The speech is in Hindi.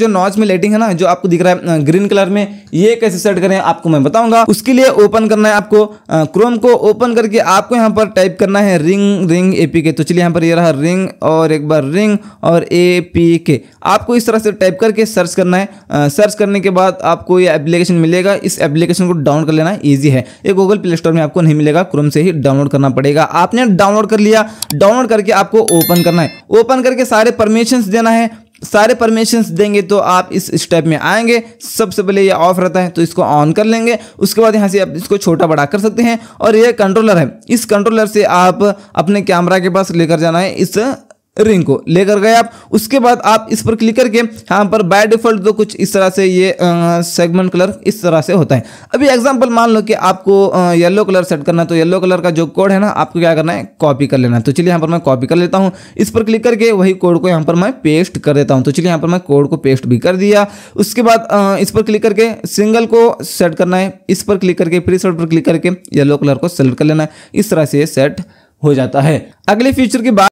जो नॉच में लाइटिंग है ना जो आपको दिख रहा है ग्रीन कलर में ये कैसे सेट करें आपको मैं बताऊंगा उसके लिए ओपन करना है आपको क्रोम को ओपन करके आपको यहाँ पर टाइप करना है रिंग रिंग एपीके के तो चलिए यहाँ पर ये रहा रिंग और एक बार रिंग और ए पी के आपको इस तरह से टाइप करके सर्च करना है सर्च करने के बाद आपको ये एप्लीकेशन मिलेगा इस एप्लीकेशन को डाउनलोड कर लेना ईजी है ये गूगल प्ले स्टोर में आपको नहीं मिलेगा क्रोम से ही डाउनलोड करना पड़ेगा आपने डाउनलोड कर लिया डाउनलोड करके आपको ओपन करना है ओपन करके सारे परमिशन देना है सारे परमिशंस देंगे तो आप इस स्टेप में आएंगे सबसे पहले ये ऑफ रहता है तो इसको ऑन कर लेंगे उसके बाद यहाँ से आप इसको छोटा बड़ा कर सकते हैं और ये कंट्रोलर है इस कंट्रोलर से आप अपने कैमरा के पास लेकर जाना है इस रिंग को लेकर गए आप उसके बाद आप इस पर क्लिक करके यहाँ पर बाय डिफॉल्ट तो कुछ इस तरह से ये सेगमेंट कलर इस तरह से होता है अभी एग्जांपल मान लो कि आपको येलो कलर सेट करना है तो येलो कलर का जो कोड है ना आपको क्या करना है कॉपी कर लेना है तो चलिए यहाँ पर मैं कॉपी कर लेता हूँ इस पर क्लिक करके वही कोड को यहाँ पर मैं पेस्ट कर देता हूँ तो चलिए यहाँ पर मैं कोड को पेस्ट भी कर दिया उसके बाद इस पर क्लिक करके सिंगल को सेट करना है इस पर क्लिक करके प्री पर क्लिक करके येलो कलर को सेलेक्ट कर लेना है इस तरह से ये सेट हो जाता है अगले फ्यूचर की बात